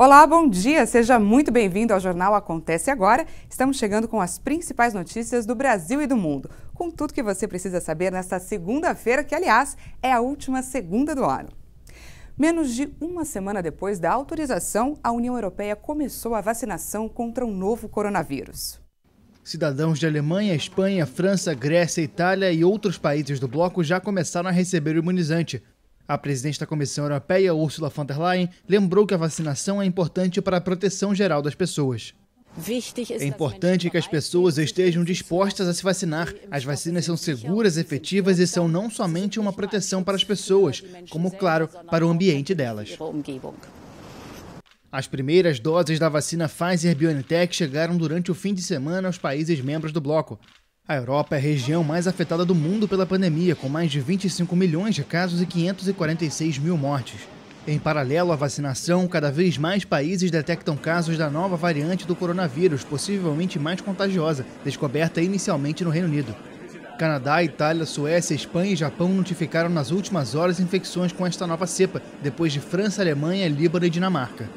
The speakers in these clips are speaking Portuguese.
Olá, bom dia! Seja muito bem-vindo ao Jornal Acontece Agora. Estamos chegando com as principais notícias do Brasil e do mundo, com tudo que você precisa saber nesta segunda-feira, que, aliás, é a última segunda do ano. Menos de uma semana depois da autorização, a União Europeia começou a vacinação contra o novo coronavírus. Cidadãos de Alemanha, Espanha, França, Grécia, Itália e outros países do bloco já começaram a receber o imunizante. A presidente da Comissão Europeia, Ursula von der Leyen, lembrou que a vacinação é importante para a proteção geral das pessoas. É importante que as pessoas estejam dispostas a se vacinar. As vacinas são seguras, efetivas e são não somente uma proteção para as pessoas, como, claro, para o ambiente delas. As primeiras doses da vacina Pfizer BioNTech chegaram durante o fim de semana aos países membros do bloco. A Europa é a região mais afetada do mundo pela pandemia, com mais de 25 milhões de casos e 546 mil mortes. Em paralelo à vacinação, cada vez mais países detectam casos da nova variante do coronavírus, possivelmente mais contagiosa, descoberta inicialmente no Reino Unido. Canadá, Itália, Suécia, Espanha e Japão notificaram nas últimas horas infecções com esta nova cepa, depois de França, Alemanha, Líbano e Dinamarca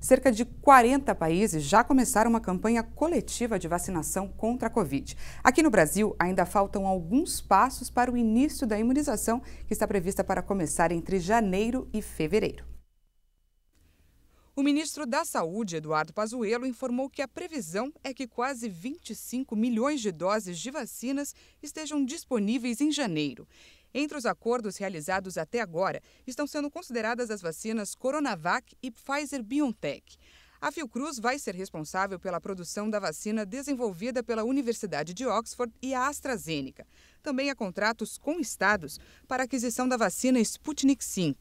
cerca de 40 países já começaram uma campanha coletiva de vacinação contra a Covid. Aqui no Brasil, ainda faltam alguns passos para o início da imunização, que está prevista para começar entre janeiro e fevereiro. O ministro da Saúde, Eduardo Pazuello, informou que a previsão é que quase 25 milhões de doses de vacinas estejam disponíveis em janeiro. Entre os acordos realizados até agora estão sendo consideradas as vacinas Coronavac e Pfizer-BioNTech. A Fiocruz vai ser responsável pela produção da vacina desenvolvida pela Universidade de Oxford e a AstraZeneca. Também há contratos com estados para aquisição da vacina Sputnik V.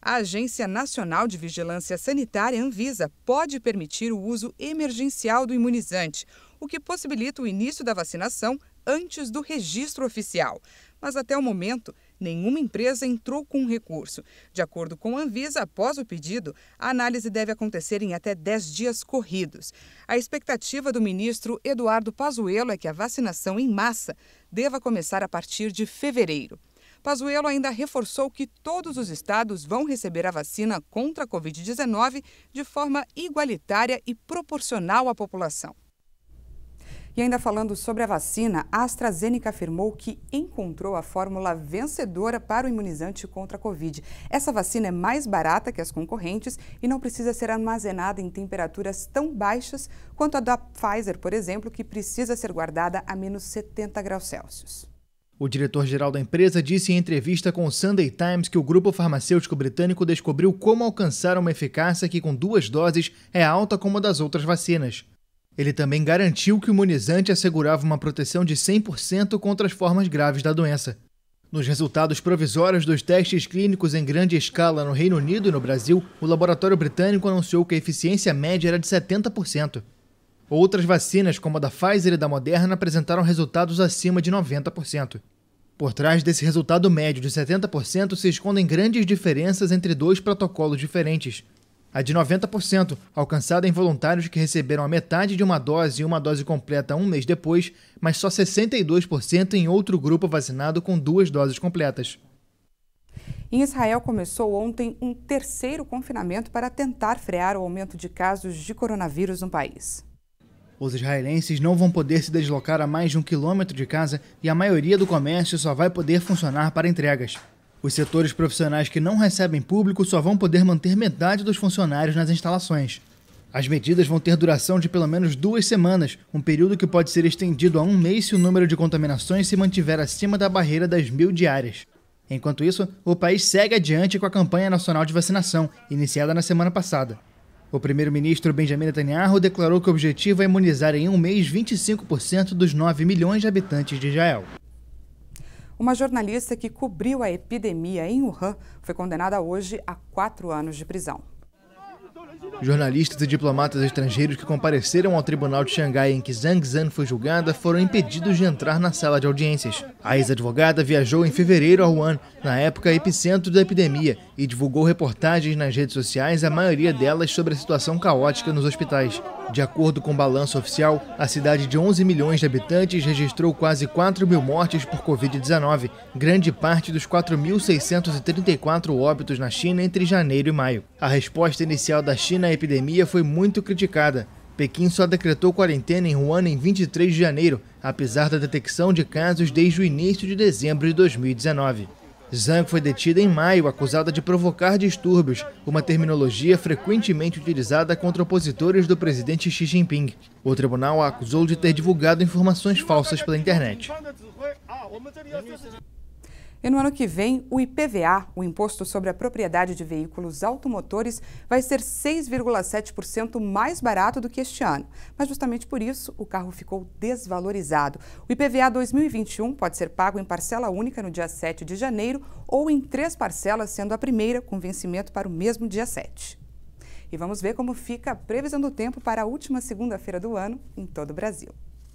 A Agência Nacional de Vigilância Sanitária, Anvisa, pode permitir o uso emergencial do imunizante, o que possibilita o início da vacinação antes do registro oficial mas até o momento nenhuma empresa entrou com um recurso. De acordo com a Anvisa, após o pedido, a análise deve acontecer em até 10 dias corridos. A expectativa do ministro Eduardo Pazuello é que a vacinação em massa deva começar a partir de fevereiro. Pazuello ainda reforçou que todos os estados vão receber a vacina contra a Covid-19 de forma igualitária e proporcional à população. E ainda falando sobre a vacina, a AstraZeneca afirmou que encontrou a fórmula vencedora para o imunizante contra a Covid. Essa vacina é mais barata que as concorrentes e não precisa ser armazenada em temperaturas tão baixas quanto a da Pfizer, por exemplo, que precisa ser guardada a menos 70 graus Celsius. O diretor-geral da empresa disse em entrevista com o Sunday Times que o grupo farmacêutico britânico descobriu como alcançar uma eficácia que, com duas doses, é alta como a das outras vacinas. Ele também garantiu que o imunizante assegurava uma proteção de 100% contra as formas graves da doença. Nos resultados provisórios dos testes clínicos em grande escala no Reino Unido e no Brasil, o laboratório britânico anunciou que a eficiência média era de 70%. Outras vacinas, como a da Pfizer e da Moderna, apresentaram resultados acima de 90%. Por trás desse resultado médio de 70% se escondem grandes diferenças entre dois protocolos diferentes, a de 90%, alcançada em voluntários que receberam a metade de uma dose e uma dose completa um mês depois, mas só 62% em outro grupo vacinado com duas doses completas. Em Israel começou ontem um terceiro confinamento para tentar frear o aumento de casos de coronavírus no país. Os israelenses não vão poder se deslocar a mais de um quilômetro de casa e a maioria do comércio só vai poder funcionar para entregas. Os setores profissionais que não recebem público só vão poder manter metade dos funcionários nas instalações. As medidas vão ter duração de pelo menos duas semanas, um período que pode ser estendido a um mês se o número de contaminações se mantiver acima da barreira das mil diárias. Enquanto isso, o país segue adiante com a campanha nacional de vacinação, iniciada na semana passada. O primeiro-ministro Benjamin Netanyahu declarou que o objetivo é imunizar em um mês 25% dos 9 milhões de habitantes de Israel. Uma jornalista que cobriu a epidemia em Wuhan foi condenada hoje a quatro anos de prisão. Jornalistas e diplomatas estrangeiros que compareceram ao tribunal de Xangai em que Zhang Zhan foi julgada foram impedidos de entrar na sala de audiências. A ex-advogada viajou em fevereiro a Wuhan, na época epicentro da epidemia, e divulgou reportagens nas redes sociais, a maioria delas sobre a situação caótica nos hospitais. De acordo com o balanço oficial, a cidade de 11 milhões de habitantes registrou quase 4 mil mortes por Covid-19, grande parte dos 4.634 óbitos na China entre janeiro e maio. A resposta inicial da China à epidemia foi muito criticada. Pequim só decretou quarentena em Wuhan em 23 de janeiro, apesar da detecção de casos desde o início de dezembro de 2019. Zhang foi detida em maio, acusada de provocar distúrbios, uma terminologia frequentemente utilizada contra opositores do presidente Xi Jinping. O tribunal a acusou de ter divulgado informações falsas pela internet. E no ano que vem, o IPVA, o Imposto sobre a Propriedade de Veículos Automotores, vai ser 6,7% mais barato do que este ano. Mas justamente por isso, o carro ficou desvalorizado. O IPVA 2021 pode ser pago em parcela única no dia 7 de janeiro ou em três parcelas, sendo a primeira com vencimento para o mesmo dia 7. E vamos ver como fica a previsão do tempo para a última segunda-feira do ano em todo o Brasil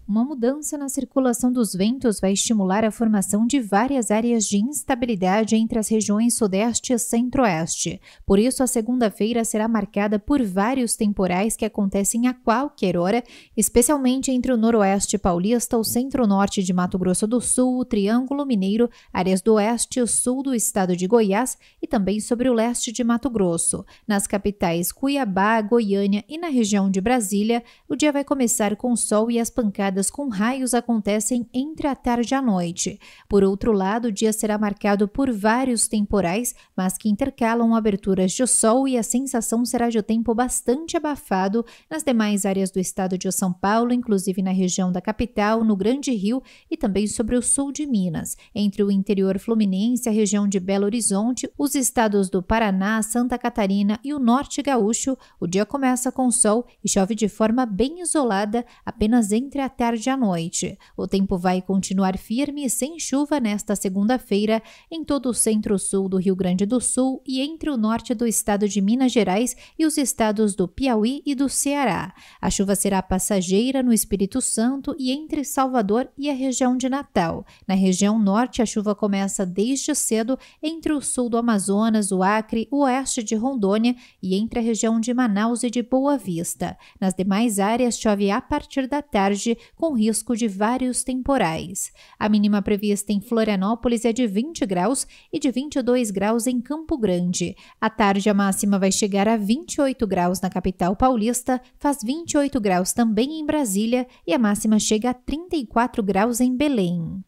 uma mudança na circulação dos ventos vai estimular a formação de várias áreas de instabilidade entre as regiões Sudeste e Centro-Oeste. Por isso, a segunda-feira será marcada por vários temporais que acontecem a qualquer hora, especialmente entre o Noroeste Paulista, o Centro-Norte de Mato Grosso do Sul, o Triângulo Mineiro, áreas do Oeste e Sul do estado de Goiás e também sobre o leste de Mato Grosso. Nas capitais Cuiabá, Goiânia e na região de Brasília, o dia vai começar com sol e as pancadas com raios acontecem entre a tarde e a noite. Por outro lado, o dia será marcado por vários temporais, mas que intercalam aberturas de sol e a sensação será de tempo bastante abafado nas demais áreas do estado de São Paulo, inclusive na região da capital, no Grande Rio e também sobre o sul de Minas, entre o interior fluminense, a região de Belo Horizonte, os estados do Paraná, Santa Catarina e o norte gaúcho. O dia começa com sol e chove de forma bem isolada apenas entre a tarde tarde à noite. O tempo vai continuar firme e sem chuva nesta segunda-feira em todo o centro-sul do Rio Grande do Sul e entre o norte do estado de Minas Gerais e os estados do Piauí e do Ceará. A chuva será passageira no Espírito Santo e entre Salvador e a região de Natal. Na região norte, a chuva começa desde cedo entre o sul do Amazonas, o Acre, o oeste de Rondônia e entre a região de Manaus e de Boa Vista. Nas demais áreas, chove a partir da tarde, com risco de vários temporais. A mínima prevista em Florianópolis é de 20 graus e de 22 graus em Campo Grande. À tarde, a máxima vai chegar a 28 graus na capital paulista, faz 28 graus também em Brasília e a máxima chega a 34 graus em Belém.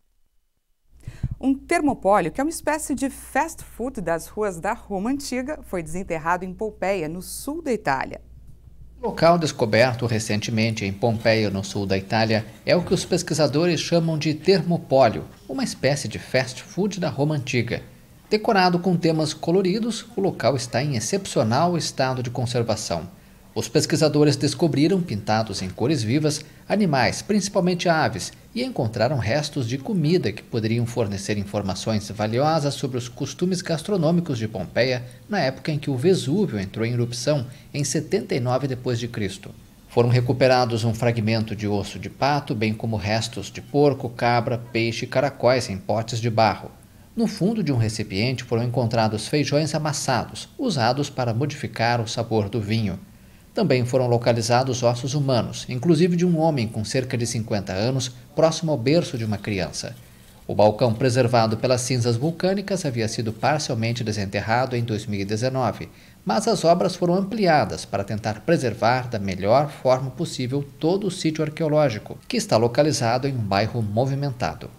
Um termopólio, que é uma espécie de fast food das ruas da Roma Antiga, foi desenterrado em Pompeia, no sul da Itália. Local descoberto recentemente em Pompeia, no sul da Itália, é o que os pesquisadores chamam de termopólio, uma espécie de fast food da Roma antiga. Decorado com temas coloridos, o local está em excepcional estado de conservação. Os pesquisadores descobriram, pintados em cores vivas, animais, principalmente aves, e encontraram restos de comida que poderiam fornecer informações valiosas sobre os costumes gastronômicos de Pompeia na época em que o Vesúvio entrou em erupção em 79 d.C. Foram recuperados um fragmento de osso de pato, bem como restos de porco, cabra, peixe e caracóis em potes de barro. No fundo de um recipiente foram encontrados feijões amassados, usados para modificar o sabor do vinho. Também foram localizados ossos humanos, inclusive de um homem com cerca de 50 anos, próximo ao berço de uma criança. O balcão preservado pelas cinzas vulcânicas havia sido parcialmente desenterrado em 2019, mas as obras foram ampliadas para tentar preservar da melhor forma possível todo o sítio arqueológico, que está localizado em um bairro movimentado.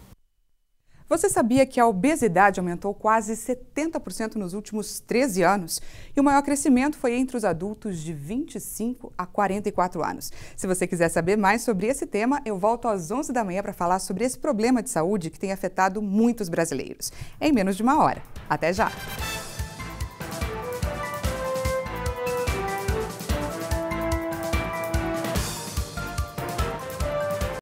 Você sabia que a obesidade aumentou quase 70% nos últimos 13 anos? E o maior crescimento foi entre os adultos de 25 a 44 anos. Se você quiser saber mais sobre esse tema, eu volto às 11 da manhã para falar sobre esse problema de saúde que tem afetado muitos brasileiros. Em menos de uma hora. Até já!